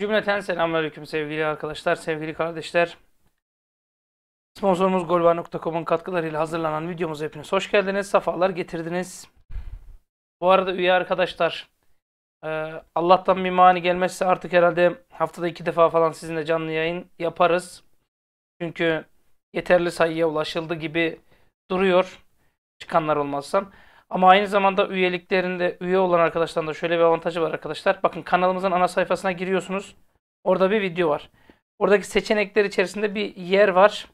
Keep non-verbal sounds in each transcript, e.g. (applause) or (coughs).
Cümleten selamünaleyküm sevgili arkadaşlar, sevgili kardeşler. Sponsorumuz golbar.com'un katkılarıyla hazırlanan videomuz hepiniz hoş geldiniz, safalar getirdiniz. Bu arada üye arkadaşlar, e, Allah'tan bir mani gelmezse artık herhalde haftada iki defa falan sizinle canlı yayın yaparız. Çünkü yeterli sayıya ulaşıldı gibi duruyor çıkanlar olmazsa. Ama aynı zamanda üyeliklerinde üye olan arkadaşların şöyle bir avantajı var arkadaşlar. Bakın kanalımızın ana sayfasına giriyorsunuz. Orada bir video var. Oradaki seçenekler içerisinde bir yer var.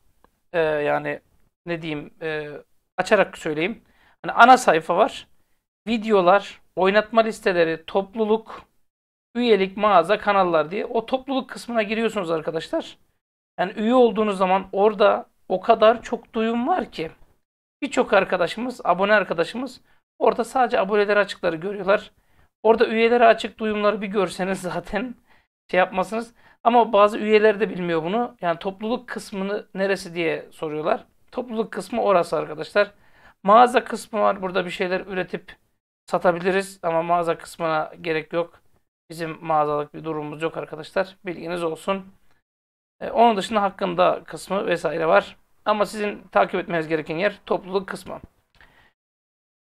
Ee, yani ne diyeyim e, açarak söyleyeyim. Hani ana sayfa var. Videolar, oynatma listeleri, topluluk, üyelik, mağaza, kanallar diye. O topluluk kısmına giriyorsunuz arkadaşlar. Yani üye olduğunuz zaman orada o kadar çok duyum var ki. Birçok arkadaşımız, abone arkadaşımız Orada sadece aboneler açıkları görüyorlar. Orada üyelere açık duyumları bir görseniz zaten şey yapmasınız. Ama bazı üyeler de bilmiyor bunu. Yani topluluk kısmını neresi diye soruyorlar. Topluluk kısmı orası arkadaşlar. Mağaza kısmı var. Burada bir şeyler üretip satabiliriz ama mağaza kısmına gerek yok. Bizim mağazalık bir durumumuz yok arkadaşlar. Bilginiz olsun. Ee, onun dışında hakkında kısmı vesaire var. Ama sizin takip etmeniz gereken yer topluluk kısmı.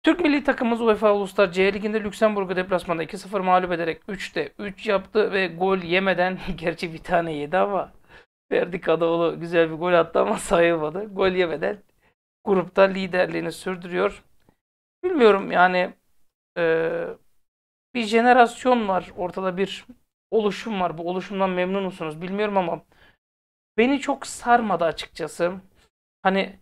Türk milli takımımız UEFA Uluslar C Ligi'nde Lüksemburg'u deplasmanda 2-0 mağlup ederek 3'te 3 yaptı ve gol yemeden (laughs) gerçi bir tane yedi ama Ferdi Kadıoğlu güzel bir gol attı ama sayılmadı. Gol yemeden grupta liderliğini sürdürüyor. Bilmiyorum yani e, bir jenerasyon var ortada bir oluşum var. Bu oluşumdan memnun musunuz bilmiyorum ama beni çok sarmadı açıkçası. Hani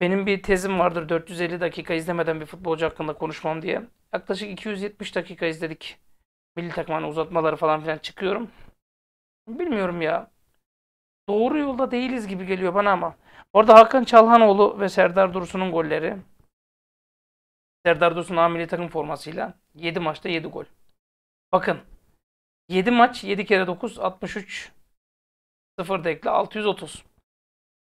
benim bir tezim vardır 450 dakika izlemeden bir futbolcu hakkında konuşmam diye. Yaklaşık 270 dakika izledik. Milli takımın uzatmaları falan filan çıkıyorum. Bilmiyorum ya. Doğru yolda değiliz gibi geliyor bana ama. Orada Hakan Çalhanoğlu ve Serdar Dursun'un golleri. Serdar Dursun milli takım formasıyla 7 maçta 7 gol. Bakın 7 maç 7 kere 9 63 0 dekle 630.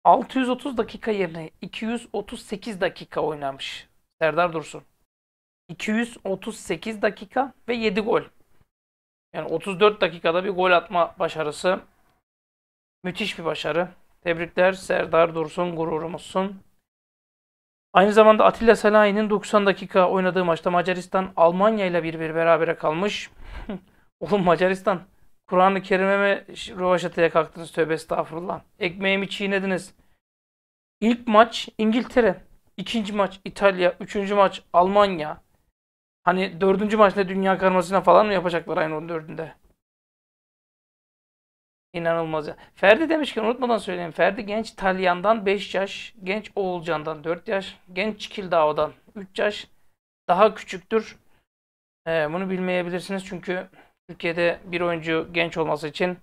630 dakika yerine 238 dakika oynamış Serdar Dursun. 238 dakika ve 7 gol. Yani 34 dakikada bir gol atma başarısı. Müthiş bir başarı. Tebrikler Serdar Dursun gururumuzsun. Aynı zamanda Atilla Salahi'nin 90 dakika oynadığı maçta Macaristan Almanya ile bir bir berabere kalmış. (laughs) Oğlum Macaristan Kur'an-ı Kerim'e mi rovaşataya kalktınız? Tövbe estağfurullah. Ekmeğimi çiğnediniz. İlk maç İngiltere. ikinci maç İtalya. Üçüncü maç Almanya. Hani dördüncü maçta dünya karmasına falan mı yapacaklar aynı on dördünde. İnanılmaz ya. Ferdi demişken unutmadan söyleyeyim. Ferdi genç İtalyandan 5 yaş, genç Oğulcan'dan 4 yaş, genç Kildağ'dan 3 yaş. Daha küçüktür. Ee, bunu bilmeyebilirsiniz çünkü Türkiye'de bir oyuncu genç olması için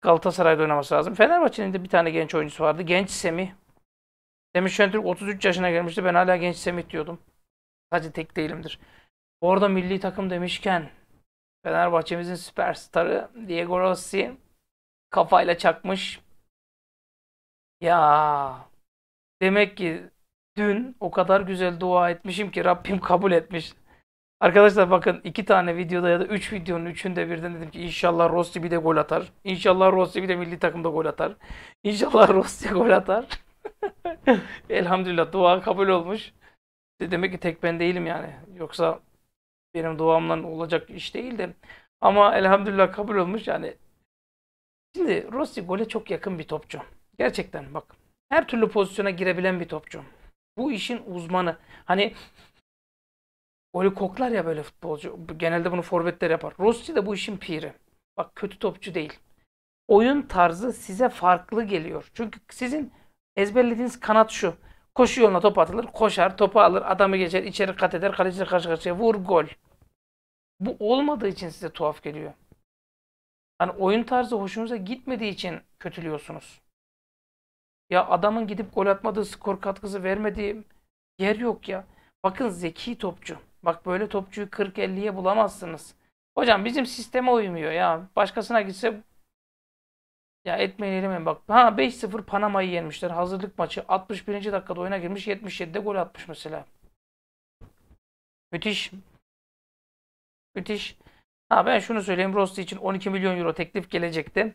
Galatasaray'da oynaması lazım. Fenerbahçe'nin de bir tane genç oyuncusu vardı. Genç Semih. Semih Şentürk 33 yaşına gelmişti. Ben hala genç Semih diyordum. Sadece tek değilimdir. Orada milli takım demişken Fenerbahçe'mizin süperstarı Diego Rossi kafayla çakmış. Ya demek ki dün o kadar güzel dua etmişim ki Rabbim kabul etmiş. Arkadaşlar bakın iki tane videoda ya da üç videonun üçünde birden dedim ki inşallah Rossi bir de gol atar. İnşallah Rossi bir de milli takımda gol atar. İnşallah Rossi gol atar. (laughs) Elhamdülillah dua kabul olmuş. Demek ki tek ben değilim yani. Yoksa benim duamla olacak iş değil de. Ama elhamdülillah kabul olmuş yani. Şimdi Rossi gole çok yakın bir topçu. Gerçekten bak. Her türlü pozisyona girebilen bir topçu. Bu işin uzmanı. Hani golü koklar ya böyle futbolcu. Genelde bunu forvetler yapar. Rossi de bu işin piri. Bak kötü topçu değil. Oyun tarzı size farklı geliyor. Çünkü sizin ezberlediğiniz kanat şu. Koşu yoluna top atılır, koşar, topu alır, adamı geçer, içeri kat eder, kaleciyle karşı karşıya vur, gol. Bu olmadığı için size tuhaf geliyor. Hani oyun tarzı hoşunuza gitmediği için kötülüyorsunuz. Ya adamın gidip gol atmadığı, skor katkısı vermediği yer yok ya. Bakın zeki topçu. Bak böyle topçuyu 40-50'ye bulamazsınız. Hocam bizim sisteme uymuyor ya. Başkasına gitse ya etmeyelim mi bak. Ha 5-0 Panama'yı yenmişler. Hazırlık maçı 61. dakikada oyuna girmiş. 77'de gol atmış mesela. Müthiş. Müthiş. Ha ben şunu söyleyeyim. Rossi için 12 milyon euro teklif gelecekti.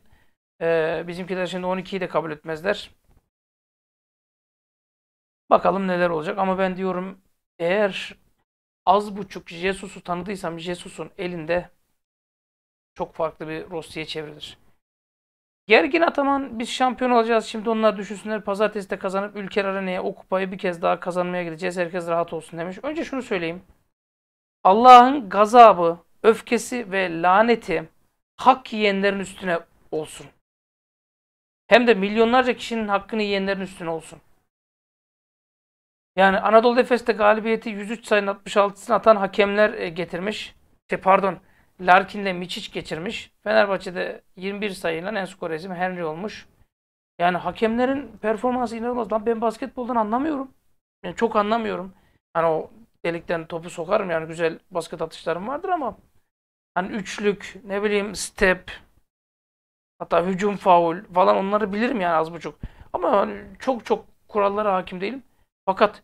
Ee, bizimkiler şimdi 12'yi de kabul etmezler. Bakalım neler olacak. Ama ben diyorum eğer az buçuk Jesus'u tanıdıysam Jesus'un elinde çok farklı bir Rossi'ye çevrilir. Gergin Ataman biz şampiyon olacağız şimdi onlar düşünsünler pazartesi de kazanıp Ülker Arena'ya o kupayı bir kez daha kazanmaya gideceğiz herkes rahat olsun demiş. Önce şunu söyleyeyim. Allah'ın gazabı, öfkesi ve laneti hak yiyenlerin üstüne olsun. Hem de milyonlarca kişinin hakkını yiyenlerin üstüne olsun. Yani Anadolu Efes'te galibiyeti 103 sayının 66'sını atan hakemler e, getirmiş. Şey pardon, Larkin'le Miçic geçirmiş. Fenerbahçe'de 21 sayıyla en skor resim Henry olmuş. Yani hakemlerin performansı inanılmaz. Lan ben basketboldan anlamıyorum. Yani çok anlamıyorum. Hani o delikten topu sokarım yani güzel basket atışlarım vardır ama hani üçlük, ne bileyim step, hatta hücum faul falan onları bilirim yani az buçuk. Ama hani çok çok kurallara hakim değilim. Fakat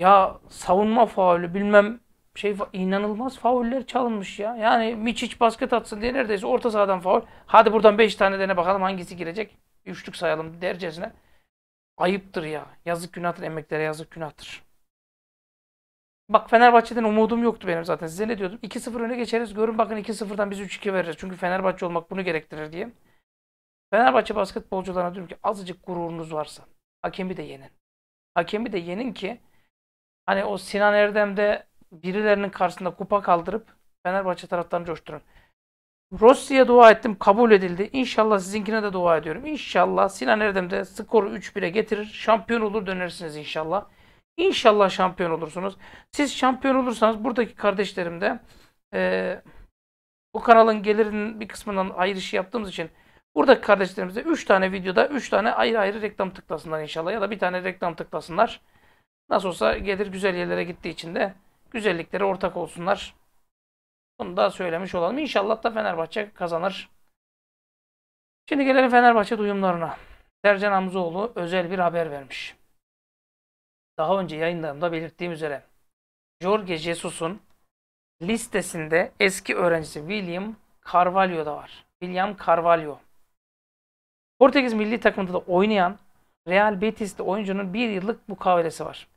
ya savunma faulü bilmem şey inanılmaz fauller çalınmış ya. Yani Miçic basket atsın diye neredeyse orta sahadan faul. Hadi buradan 5 tane dene bakalım hangisi girecek. Üçlük sayalım dercesine. Ayıptır ya. Yazık günahtır. Emeklere yazık günahtır. Bak Fenerbahçe'den umudum yoktu benim zaten. Size ne diyordum? 2-0 öne geçeriz. Görün bakın 2-0'dan biz 3-2 veririz. Çünkü Fenerbahçe olmak bunu gerektirir diye. Fenerbahçe basketbolcularına diyorum ki azıcık gururunuz varsa hakemi de yenin. Hakemi de yenin ki hani o Sinan Erdem'de birilerinin karşısında kupa kaldırıp Fenerbahçe taraftarını coşturun. Rossi'ye dua ettim kabul edildi. İnşallah sizinkine de dua ediyorum. İnşallah Sinan Erdem de skoru 3-1'e getirir. Şampiyon olur dönersiniz inşallah. İnşallah şampiyon olursunuz. Siz şampiyon olursanız buradaki kardeşlerim de e, bu kanalın gelirinin bir kısmından ayrışı yaptığımız için Buradaki kardeşlerimize 3 tane videoda 3 tane ayrı ayrı reklam tıklasınlar inşallah ya da bir tane reklam tıklasınlar. Nasıl olsa gelir güzel yerlere gittiği için de güzelliklere ortak olsunlar. Bunu da söylemiş olalım. İnşallah da Fenerbahçe kazanır. Şimdi gelelim Fenerbahçe duyumlarına. Sercan Hamzoğlu özel bir haber vermiş. Daha önce yayınlarımda belirttiğim üzere Jorge Jesus'un listesinde eski öğrencisi William Carvalho da var. William Carvalho. Portekiz milli takımında da oynayan Real Betis'te oyuncunun bir yıllık mukavelesi var.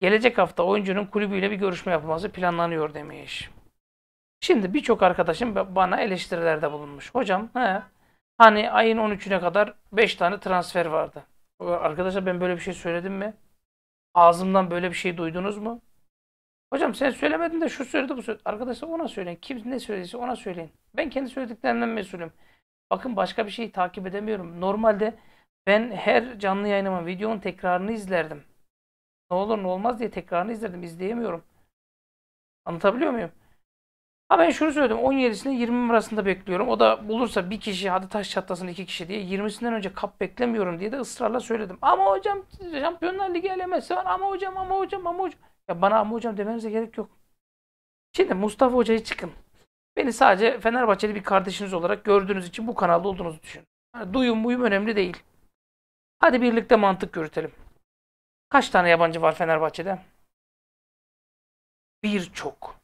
Gelecek hafta oyuncunun kulübüyle bir görüşme yapılması planlanıyor demiş. Şimdi birçok arkadaşım bana eleştirilerde bulunmuş. Hocam he, hani ayın 13'üne kadar 5 tane transfer vardı. Arkadaşlar ben böyle bir şey söyledim mi? Ağzımdan böyle bir şey duydunuz mu? Hocam sen söylemedin de şu söyledi bu söyledi. Arkadaşlar ona söyleyin. Kim ne söylediyse ona söyleyin. Ben kendi söylediklerimden mesulüm. Bakın başka bir şeyi takip edemiyorum. Normalde ben her canlı yayınıma videonun tekrarını izlerdim. Ne olur ne olmaz diye tekrarını izlerdim. İzleyemiyorum. Anlatabiliyor muyum? Ha ben şunu söyledim. 17'sini 20 arasında bekliyorum. O da bulursa bir kişi hadi taş çatlasın iki kişi diye 20'sinden önce kap beklemiyorum diye de ısrarla söyledim. Ama hocam Şampiyonlar Ligi elemesi var. Ama hocam ama hocam ama hocam. Ya bana ama hocam demenize gerek yok. Şimdi Mustafa Hoca'yı çıkın. Beni sadece Fenerbahçeli bir kardeşiniz olarak gördüğünüz için bu kanalda olduğunuzu düşünün. Yani duyum buyum önemli değil. Hadi birlikte mantık yürütelim. Kaç tane yabancı var Fenerbahçe'de? Birçok.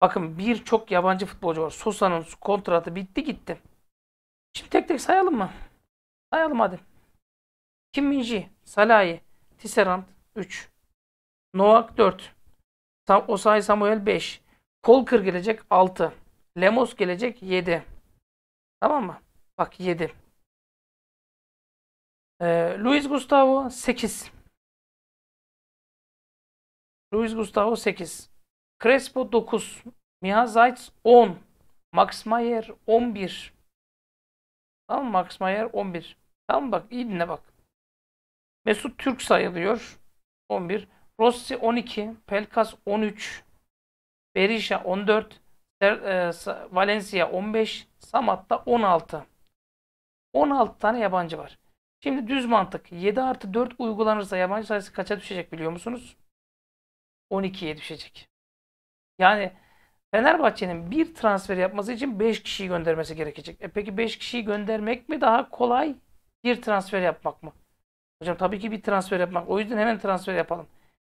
Bakın birçok yabancı futbolcu var. Sosa'nın kontratı bitti gitti. Şimdi tek tek sayalım mı? Sayalım hadi. Kim Minji, Salahi, Tisserand 3, Novak 4, Osay Samuel 5, Kolkır gelecek 6. Lemos gelecek 7. Tamam mı? Bak 7. Ee, Luis Gustavo 8. Luis Gustavo 8. Crespo 9. Miha Zayt 10. Max Mayer 11. Tamam Max Mayer 11. Tamam bak iyi dinle bak. Mesut Türk sayılıyor. 11. Rossi 12. Pelkas 13. Berisha 14, e, Valencia 15, Samat'ta 16. 16 tane yabancı var. Şimdi düz mantık. 7 artı 4 uygulanırsa yabancı sayısı kaça düşecek biliyor musunuz? 12'ye düşecek. Yani Fenerbahçe'nin bir transfer yapması için 5 kişiyi göndermesi gerekecek. E peki 5 kişiyi göndermek mi daha kolay? Bir transfer yapmak mı? Hocam tabii ki bir transfer yapmak. O yüzden hemen transfer yapalım.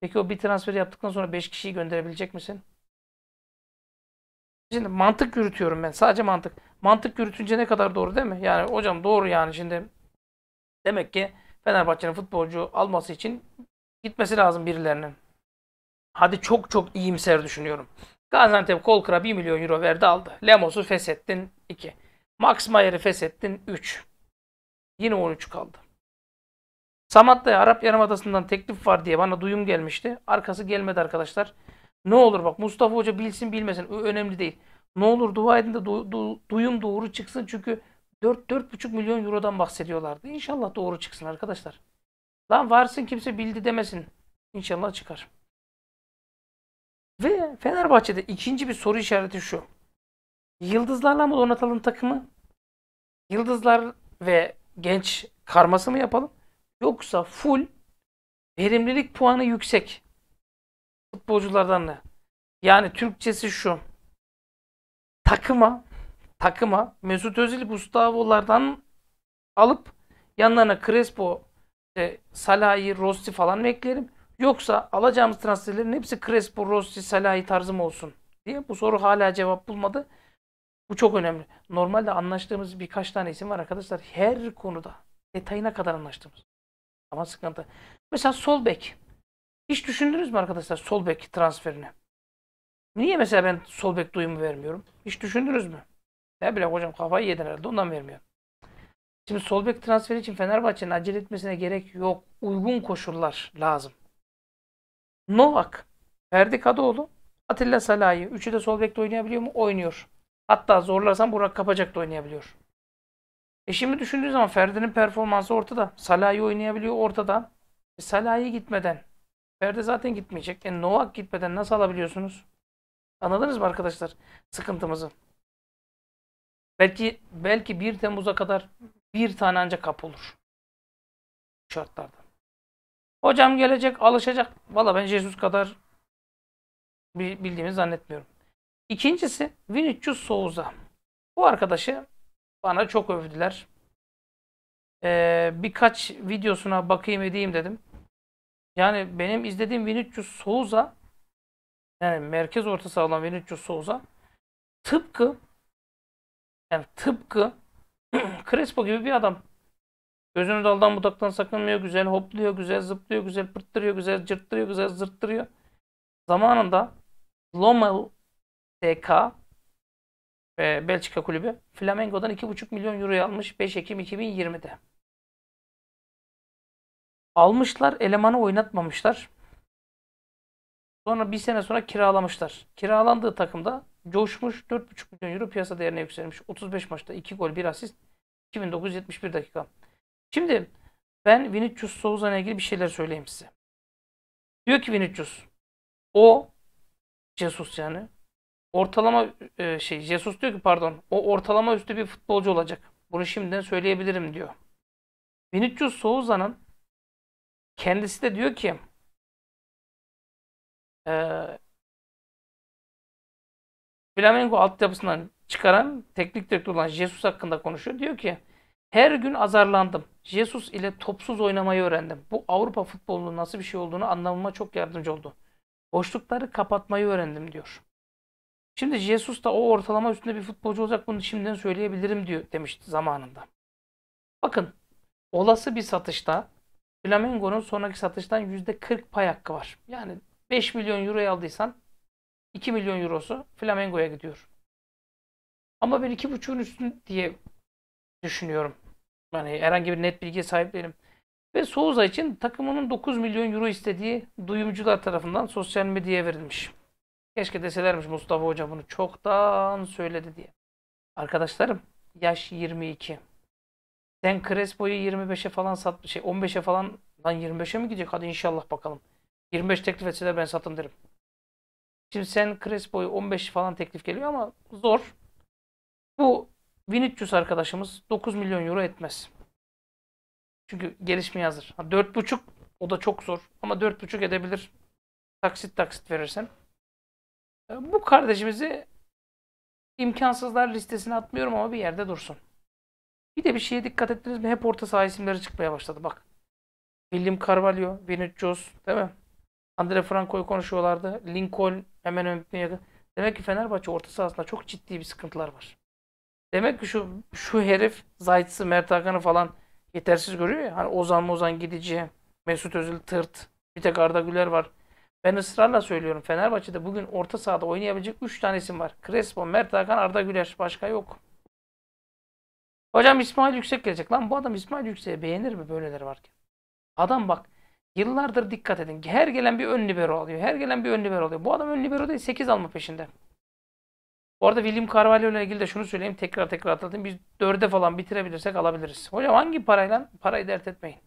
Peki o bir transfer yaptıktan sonra 5 kişiyi gönderebilecek misin? Şimdi mantık yürütüyorum ben. Sadece mantık. Mantık yürütünce ne kadar doğru değil mi? Yani hocam doğru yani şimdi. Demek ki Fenerbahçe'nin futbolcu alması için gitmesi lazım birilerinin. Hadi çok çok iyimser düşünüyorum. Gaziantep Kolkra 1 milyon euro verdi aldı. Lemos'u feshettin 2. Max Mayer'i feshettin 3. Yine 13 kaldı. Samatta'ya Arap Yarımadası'ndan teklif var diye bana duyum gelmişti. Arkası gelmedi arkadaşlar. Ne olur bak Mustafa Hoca bilsin bilmesin önemli değil. Ne olur dua edin de du, du, duyum doğru çıksın çünkü 4-4,5 milyon eurodan bahsediyorlardı. İnşallah doğru çıksın arkadaşlar. Lan varsın kimse bildi demesin. İnşallah çıkar. Ve Fenerbahçe'de ikinci bir soru işareti şu. Yıldızlarla mı donatalım takımı? Yıldızlar ve genç karması mı yapalım? Yoksa full verimlilik puanı yüksek futbolculardan ne? Yani Türkçesi şu. Takıma takıma Mesut Özil Gustavo'lardan alıp yanlarına Crespo, işte Salahi, Rossi falan mı ekleyelim? Yoksa alacağımız transferlerin hepsi Crespo, Rossi, Salahi tarzı mı olsun? diye bu soru hala cevap bulmadı. Bu çok önemli. Normalde anlaştığımız birkaç tane isim var arkadaşlar. Her konuda detayına kadar anlaştığımız. Ama sıkıntı. Mesela sol bek. Hiç düşündünüz mü arkadaşlar sol bek transferini? Niye mesela ben sol bek duyumu vermiyorum? Hiç düşündünüz mü? Ne bileyim hocam kafayı yedin herhalde ondan vermiyor. Şimdi sol bek transferi için Fenerbahçe'nin acele etmesine gerek yok. Uygun koşullar lazım. Novak, Ferdi Kadıoğlu, Atilla Salahi. Üçü de sol bekte oynayabiliyor mu? Oynuyor. Hatta zorlarsan Burak Kapacak da oynayabiliyor. E şimdi düşündüğü zaman Ferdi'nin performansı ortada. Salahi oynayabiliyor ortada. E Salahi gitmeden Ferdi zaten gitmeyecek. E Novak gitmeden nasıl alabiliyorsunuz? Anladınız mı arkadaşlar sıkıntımızı? Belki belki 1 Temmuz'a kadar bir tane ancak kap olur. Şartlarda. Hocam gelecek, alışacak. Valla ben Jesus kadar bildiğimi zannetmiyorum. İkincisi Vinicius Souza. Bu arkadaşı bana çok övdüler. Ee, birkaç videosuna bakayım edeyim dedim. Yani benim izlediğim Vinicius Souza yani merkez orta saha olan Vinicius Souza tıpkı yani tıpkı (clears throat) Crespo gibi bir adam. Gözünü daldan budaktan sakınmıyor. Güzel hopluyor, güzel zıplıyor, güzel pırttırıyor, güzel cırttırıyor, güzel zırttırıyor. Zamanında Lommel TK ve Belçika kulübü Flamengo'dan 2,5 milyon euroya almış 5 Ekim 2020'de. Almışlar, elemanı oynatmamışlar. Sonra bir sene sonra kiralamışlar. Kiralandığı takımda coşmuş 4,5 milyon euro piyasa değerine yükselmiş. 35 maçta 2 gol 1 asist 2971 dakika. Şimdi ben Vinicius Souza'na ilgili bir şeyler söyleyeyim size. Diyor ki Vinicius o Jesus yani ortalama e, şey Jesus diyor ki pardon o ortalama üstü bir futbolcu olacak. Bunu şimdiden söyleyebilirim diyor. Vinicius Souza'nın Kendisi de diyor ki e, ee, Flamengo altyapısından çıkaran teknik direktör olan Jesus hakkında konuşuyor. Diyor ki her gün azarlandım. Jesus ile topsuz oynamayı öğrendim. Bu Avrupa futbolunun nasıl bir şey olduğunu anlamama çok yardımcı oldu. Boşlukları kapatmayı öğrendim diyor. Şimdi Jesus da o ortalama üstünde bir futbolcu olacak bunu şimdiden söyleyebilirim diyor demişti zamanında. Bakın olası bir satışta Flamengo'nun sonraki satıştan %40 pay hakkı var. Yani 5 milyon euroya aldıysan 2 milyon eurosu Flamengo'ya gidiyor. Ama ben 2.5'un üstün diye düşünüyorum. Yani herhangi bir net bilgiye sahip değilim. Ve Souza için takımının 9 milyon euro istediği duyumcular tarafından sosyal medyaya verilmiş. Keşke deselermiş Mustafa Hoca bunu çoktan söyledi diye. Arkadaşlarım yaş 22. Sen Crespo'yu 25'e falan sat şey 15'e falan lan 25'e mi gidecek? Hadi inşallah bakalım. 25 teklif etse de ben satın derim. Şimdi sen Crespo'yu 15 falan teklif geliyor ama zor. Bu Vinicius arkadaşımız 9 milyon euro etmez. Çünkü gelişmeye hazır. 4,5 o da çok zor ama 4,5 edebilir. Taksit taksit verirsen. E, bu kardeşimizi imkansızlar listesine atmıyorum ama bir yerde dursun. Bir de bir şeye dikkat ettiniz mi? Hep orta saha isimleri çıkmaya başladı bak. William Carvalho, Vinicius değil mi? Andre Franco'yu konuşuyorlardı. Lincoln hemen önüne yakın. Demek ki Fenerbahçe orta sahasında çok ciddi bir sıkıntılar var. Demek ki şu şu herif Zayt'sı, Mert Hakan'ı falan yetersiz görüyor ya. Hani Ozan Mozan gidici, Mesut Özil tırt, bir tek Arda Güler var. Ben ısrarla söylüyorum Fenerbahçe'de bugün orta sahada oynayabilecek 3 tane isim var. Crespo, Mert Hakan, Arda Güler. Başka yok. Hocam İsmail Yüksek gelecek. Lan bu adam İsmail Yüksek'i beğenir mi böyleleri varken? Adam bak yıllardır dikkat edin. Her gelen bir ön libero alıyor. Her gelen bir ön libero alıyor. Bu adam ön libero değil 8 alma peşinde. Bu arada William Carvalho ile ilgili de şunu söyleyeyim. Tekrar tekrar atlatayım. Biz 4'e falan bitirebilirsek alabiliriz. Hocam hangi parayla? Parayı dert etmeyin.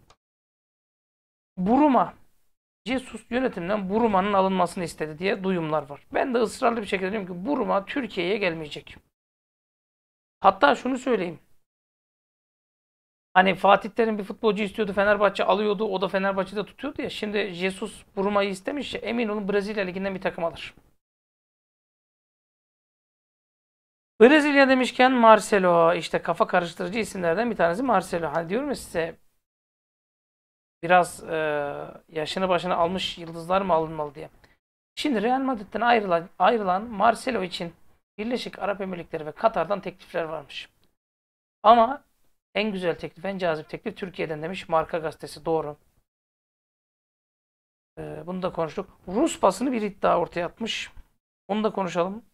Buruma Jesus yönetimden Buruma'nın alınmasını istedi diye duyumlar var. Ben de ısrarlı bir şekilde diyorum ki Buruma Türkiye'ye gelmeyecek. Hatta şunu söyleyeyim. Hani Fatih Terim bir futbolcu istiyordu. Fenerbahçe alıyordu. O da Fenerbahçe'de tutuyordu ya. Şimdi Jesus Bruma'yı istemiş. Ya, emin olun Brezilya liginden bir takım alır. Brezilya demişken Marcelo işte kafa karıştırıcı isimlerden bir tanesi Marcelo. Hani diyorum ya size biraz e, yaşını başına almış yıldızlar mı alınmalı diye. Şimdi Real Madrid'den ayrılan, ayrılan Marcelo için Birleşik Arap Emirlikleri ve Katar'dan teklifler varmış. Ama en güzel teklif, en cazip teklif Türkiye'den demiş Marka Gazetesi. Doğru. Ee, bunu da konuştuk. Rus basını bir iddia ortaya atmış. Onu da konuşalım.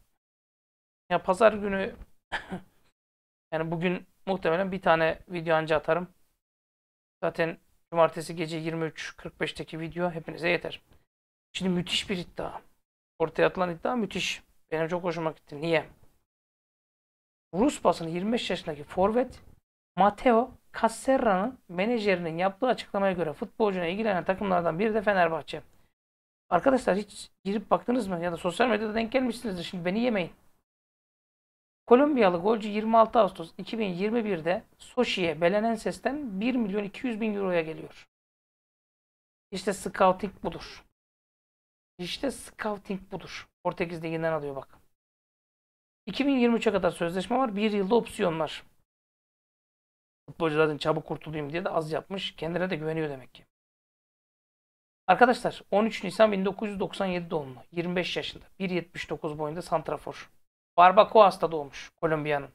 Ya pazar günü (laughs) yani bugün muhtemelen bir tane video anca atarım. Zaten cumartesi gece 23.45'teki video hepinize yeter. Şimdi müthiş bir iddia. Ortaya atılan iddia müthiş. Benim çok hoşuma gitti. Niye? Rus basını 25 yaşındaki forvet Mateo Casserra'nın menajerinin yaptığı açıklamaya göre futbolcuna ilgilenen takımlardan biri de Fenerbahçe. Arkadaşlar hiç girip baktınız mı? Ya da sosyal medyada denk gelmişsinizdir. Şimdi beni yemeyin. Kolombiyalı golcü 26 Ağustos 2021'de Soşi'ye Belenenses'ten 1 milyon 200 bin euroya geliyor. İşte scouting budur. İşte scouting budur. Portekiz Ligi'nden alıyor bak. 2023'e kadar sözleşme var. Bir yılda opsiyonlar. Futbolcu zaten çabuk kurtulayım diye de az yapmış. Kendine de güveniyor demek ki. Arkadaşlar 13 Nisan 1997 doğumlu. 25 yaşında. 1.79 boyunda Santrafor. Barbacoas'ta doğmuş Kolombiya'nın.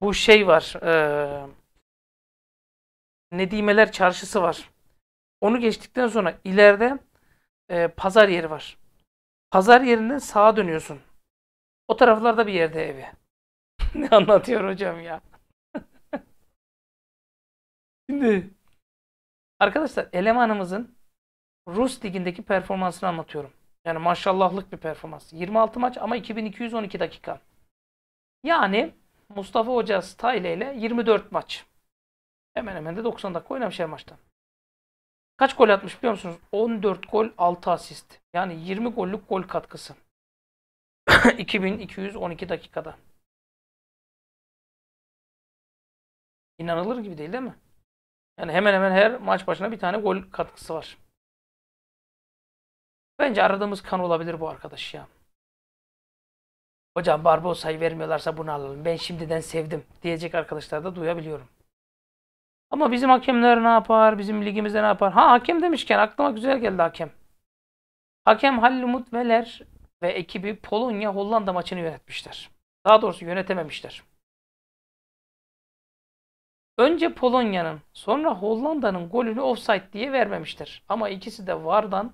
Bu şey var. Ee, Nedimeler Çarşısı var. Onu geçtikten sonra ileride e, pazar yeri var. Pazar yerinden sağa dönüyorsun. O taraflarda bir yerde evi. (laughs) ne anlatıyor hocam ya. Şimdi arkadaşlar elemanımızın Rus ligindeki performansını anlatıyorum. Yani maşallahlık bir performans. 26 maç ama 2212 dakika. Yani Mustafa Hoca style ile 24 maç. Hemen hemen de 90 dakika oynamış her maçta. Kaç gol atmış biliyor musunuz? 14 gol 6 asist. Yani 20 gollük gol katkısı. 2212 (coughs) dakikada. İnanılır gibi değil değil mi? Yani hemen hemen her maç başına bir tane gol katkısı var. Bence aradığımız kan olabilir bu arkadaş ya. Hocam Barbosa'yı vermiyorlarsa bunu alalım. Ben şimdiden sevdim diyecek arkadaşlar da duyabiliyorum. Ama bizim hakemler ne yapar? Bizim ligimizde ne yapar? Ha hakem demişken aklıma güzel geldi hakem. Hakem Halil Umut Veler ve ekibi Polonya-Hollanda maçını yönetmişler. Daha doğrusu yönetememişler. Önce Polonya'nın sonra Hollanda'nın golünü offside diye vermemiştir. Ama ikisi de vardan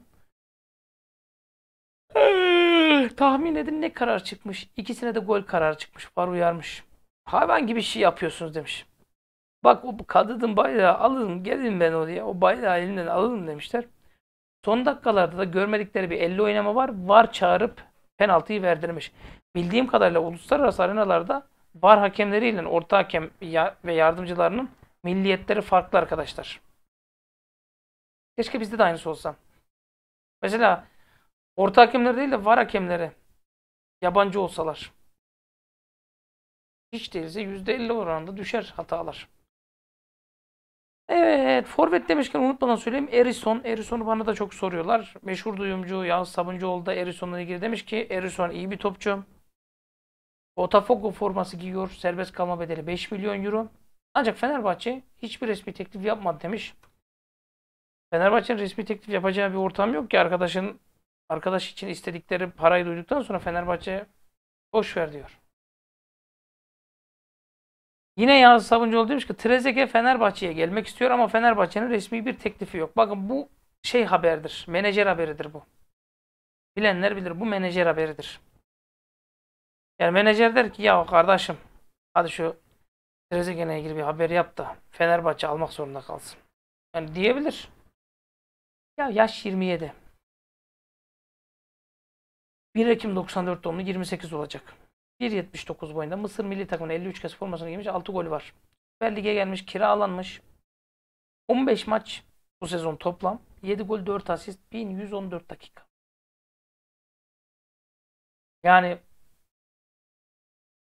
ee, tahmin edin ne karar çıkmış. İkisine de gol kararı çıkmış. Var uyarmış. Hayvan gibi şey yapıyorsunuz demiş. Bak o kadının bayrağı alın, gelin ben oraya. O bayrağı elinden alın demişler. Son dakikalarda da görmedikleri bir 50 oynama var. Var çağırıp penaltıyı verdirmiş. Bildiğim kadarıyla uluslararası arenalarda VAR hakemleriyle orta hakem ve yardımcılarının milliyetleri farklı arkadaşlar. Keşke bizde de aynısı olsa. Mesela orta hakemleri değil de VAR hakemleri yabancı olsalar. Hiç değilse %50 oranında düşer hatalar. Evet, forvet demişken unutmadan söyleyeyim. Erison, Erison'u bana da çok soruyorlar. Meşhur duyumcu Yağız Sabuncuoğlu da Erison'la ilgili demiş ki Erison iyi bir topçu. Botafogo forması giyiyor. Serbest kalma bedeli 5 milyon euro. Ancak Fenerbahçe hiçbir resmi teklif yapmadı demiş. Fenerbahçe'nin resmi teklif yapacağı bir ortam yok ki arkadaşın arkadaş için istedikleri parayı duyduktan sonra Fenerbahçe boş ver diyor. Yine Yağız Sabuncuoğlu demiş ki Trezeguet Fenerbahçe'ye gelmek istiyor ama Fenerbahçe'nin resmi bir teklifi yok. Bakın bu şey haberdir. Menajer haberidir bu. Bilenler bilir bu menajer haberidir. Yani menajer der ki ya kardeşim hadi şu Trezeguet'e ilgili bir haber yap da Fenerbahçe almak zorunda kalsın. Yani diyebilir. Ya yaş 27. 1 Ekim 94 doğumlu 28 olacak. 1.79 boyunda Mısır milli takımına 53 kez formasını giymiş 6 gol var. Süper Lig'e gelmiş kiralanmış. 15 maç bu sezon toplam. 7 gol 4 asist 1114 dakika. Yani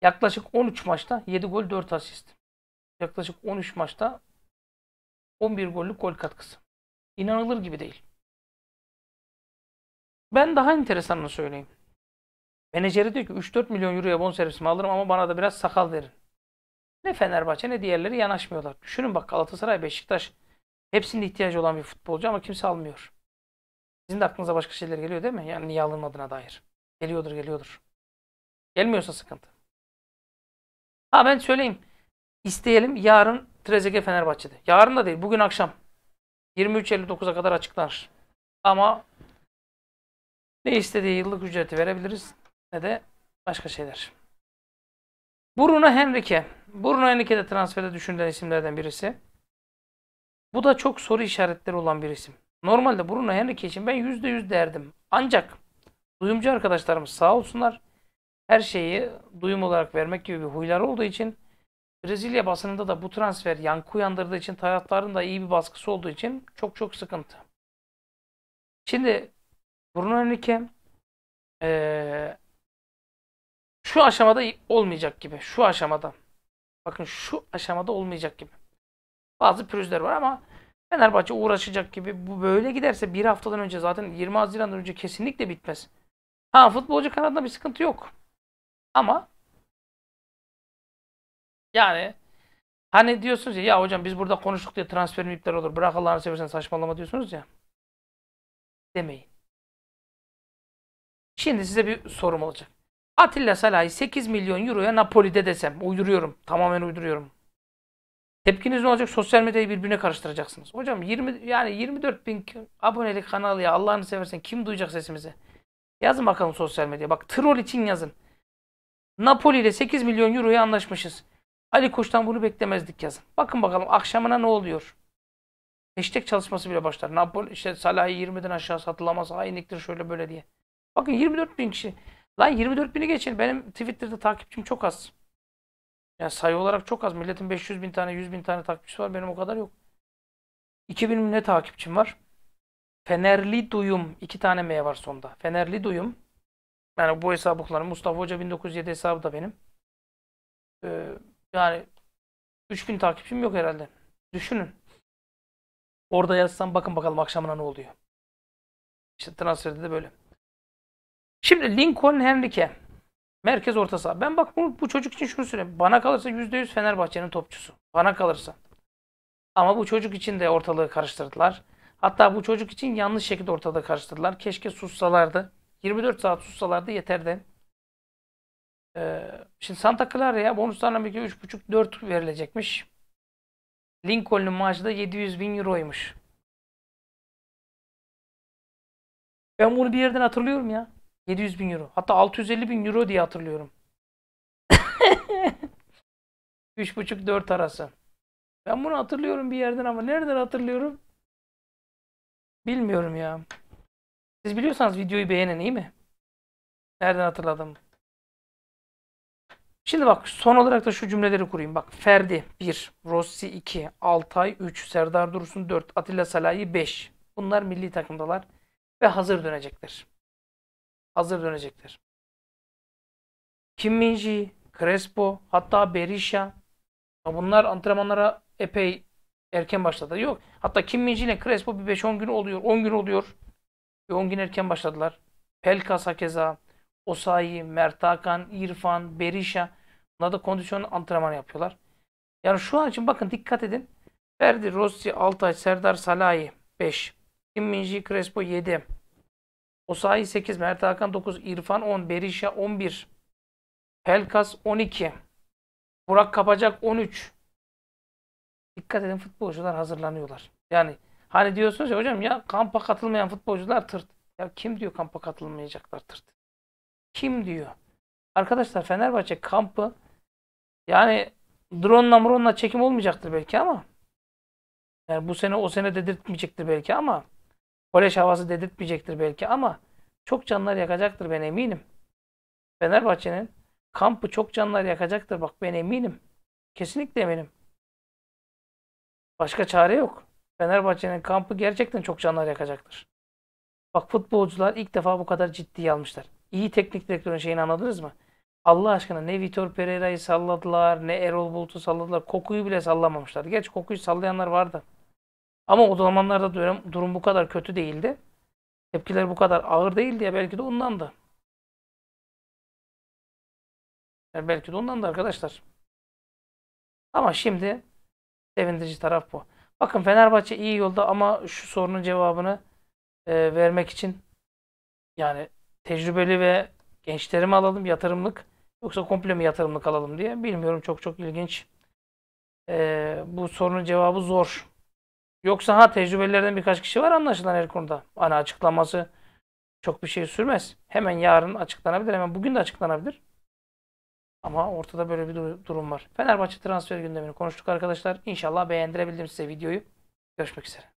Yaklaşık 13 maçta 7 gol 4 asist. Yaklaşık 13 maçta 11 gollük gol katkısı. İnanılır gibi değil. Ben daha enteresanını söyleyeyim. Menajeri diyor ki 3-4 milyon euroya bonservisimi alırım ama bana da biraz sakal verin. Ne Fenerbahçe ne diğerleri yanaşmıyorlar. Düşünün bak Galatasaray, Beşiktaş hepsinin ihtiyacı olan bir futbolcu ama kimse almıyor. Sizin de aklınıza başka şeyler geliyor değil mi? Yani niye alınmadığına dair. Geliyordur geliyordur. Gelmiyorsa sıkıntı. Ha ben söyleyeyim. İsteyelim yarın Trezeguet Fenerbahçe'de. Yarın da değil bugün akşam. 23.59'a kadar açıklar. Ama ne istediği yıllık ücreti verebiliriz ne de başka şeyler. Bruno Henrique. Bruno Henrique de transferde düşünülen isimlerden birisi. Bu da çok soru işaretleri olan bir isim. Normalde Bruno Henrique için ben %100 derdim. Ancak duyumcu arkadaşlarımız sağ olsunlar her şeyi duyum olarak vermek gibi bir huylar olduğu için Brezilya basınında da bu transfer yankı uyandırdığı için taraftarın da iyi bir baskısı olduğu için çok çok sıkıntı. Şimdi Bruno Henrique ee, şu aşamada olmayacak gibi. Şu aşamada. Bakın şu aşamada olmayacak gibi. Bazı pürüzler var ama Fenerbahçe uğraşacak gibi. Bu böyle giderse bir haftadan önce zaten 20 Haziran'dan önce kesinlikle bitmez. Ha futbolcu kanadında bir sıkıntı yok. Ama yani hani diyorsunuz ya, ya hocam biz burada konuştuk diye transferim iptal olur. Bırak Allah'ını seversen saçmalama diyorsunuz ya. Demeyin. Şimdi size bir sorum olacak. Atilla Salah'ı 8 milyon euroya Napoli'de desem uyduruyorum. Tamamen uyduruyorum. Tepkiniz ne olacak? Sosyal medyayı birbirine karıştıracaksınız. Hocam 20 yani 24 bin abonelik kanal ya Allah'ını seversen kim duyacak sesimizi? Yazın bakalım sosyal medyaya Bak troll için yazın. Napoli ile 8 milyon euroya anlaşmışız. Ali Koç'tan bunu beklemezdik yazın. Bakın bakalım akşamına ne oluyor? Hashtag çalışması bile başlar. Napoli işte Salah'ı 20'den aşağı satılamaz. Hainliktir şöyle böyle diye. Bakın 24 bin kişi. Lan 24 bini geçin. Benim Twitter'da takipçim çok az. Yani sayı olarak çok az. Milletin 500 bin tane, 100 bin tane takipçisi var. Benim o kadar yok. 2000 ne takipçim var? Fenerli Duyum. iki tane M var sonda. Fenerli Duyum. Yani bu hesabı kullanıyorum. Mustafa Hoca 1907 hesabı da benim. Ee, yani 3000 takipçim yok herhalde. Düşünün. Orada yazsam bakın bakalım akşamına ne oluyor. İşte transferde de böyle. Şimdi Lincoln Henrique. Merkez orta saha. Ben bak bu, bu çocuk için şunu söyleyeyim. Bana kalırsa %100 Fenerbahçe'nin topçusu. Bana kalırsa. Ama bu çocuk için de ortalığı karıştırdılar. Hatta bu çocuk için yanlış şekilde ortalığı karıştırdılar. Keşke sussalardı. 24 saat sussalardı yeterdi. Ee, şimdi Santa Clara'ya bonuslarla birlikte 3,5-4 verilecekmiş. Lincoln'un maaşı da 700 bin euroymuş. Ben bunu bir yerden hatırlıyorum ya. 700 bin euro. Hatta 650 bin euro diye hatırlıyorum. 3,5-4 (laughs) arası. Ben bunu hatırlıyorum bir yerden ama nereden hatırlıyorum? Bilmiyorum ya. Siz biliyorsanız videoyu beğenin iyi mi? Nereden hatırladım? Şimdi bak son olarak da şu cümleleri kurayım. Bak Ferdi 1, Rossi 2, Altay 3, Serdar Dursun 4, Atilla Salahi 5. Bunlar milli takımdalar ve hazır dönecekler. Hazır dönecekler. Kim Minji, Crespo, hatta Berisha. Bunlar antrenmanlara epey erken başladı. Yok. Hatta Kim Minji ile Crespo bir 5-10 gün oluyor. 10 gün oluyor. Ve 10 gün erken başladılar. Pelkas hakeza, Osayi, Mert Hakan, İrfan, Berisha. Bunlar da kondisyon antrenmanı yapıyorlar. Yani şu an için bakın dikkat edin. Ferdi, Rossi, Altay, Serdar, Salahi 5. Kim Minji, Crespo 7. Osayi 8, Mert Hakan 9, İrfan 10, Berisha 11. Pelkas 12. Burak Kapacak 13. Dikkat edin futbolcular hazırlanıyorlar. Yani Hani diyorsunuz ya hocam ya kampa katılmayan futbolcular tırt. Ya kim diyor kampa katılmayacaklar tırt? Kim diyor? Arkadaşlar Fenerbahçe kampı yani drone mronla çekim olmayacaktır belki ama yani bu sene o sene dedirtmeyecektir belki ama kolej havası dedirtmeyecektir belki ama çok canlar yakacaktır ben eminim. Fenerbahçe'nin kampı çok canlar yakacaktır bak ben eminim. Kesinlikle eminim. Başka çare yok. Fenerbahçe'nin kampı gerçekten çok canlar yakacaktır. Bak futbolcular ilk defa bu kadar ciddiye almışlar. İyi teknik direktörün şeyini anladınız mı? Allah aşkına ne Vitor Pereira'yı salladılar ne Erol Bulut'u salladılar. Kokuyu bile sallamamışlar. Geç kokuyu sallayanlar vardı. Ama o zamanlarda durum, durum bu kadar kötü değildi. Tepkiler bu kadar ağır değildi ya belki de ondan da. Yani belki de ondan da arkadaşlar. Ama şimdi sevindirici taraf bu. Bakın Fenerbahçe iyi yolda ama şu sorunun cevabını e, vermek için yani tecrübeli ve gençlerimi alalım yatırımlık yoksa komple mi yatırımlık alalım diye bilmiyorum çok çok ilginç. E, bu sorunun cevabı zor. Yoksa ha tecrübelilerden birkaç kişi var anlaşılan her konuda. ana hani açıklaması çok bir şey sürmez. Hemen yarın açıklanabilir, hemen bugün de açıklanabilir. Ama ortada böyle bir durum var. Fenerbahçe transfer gündemini konuştuk arkadaşlar. İnşallah beğendirebildim size videoyu. Görüşmek üzere.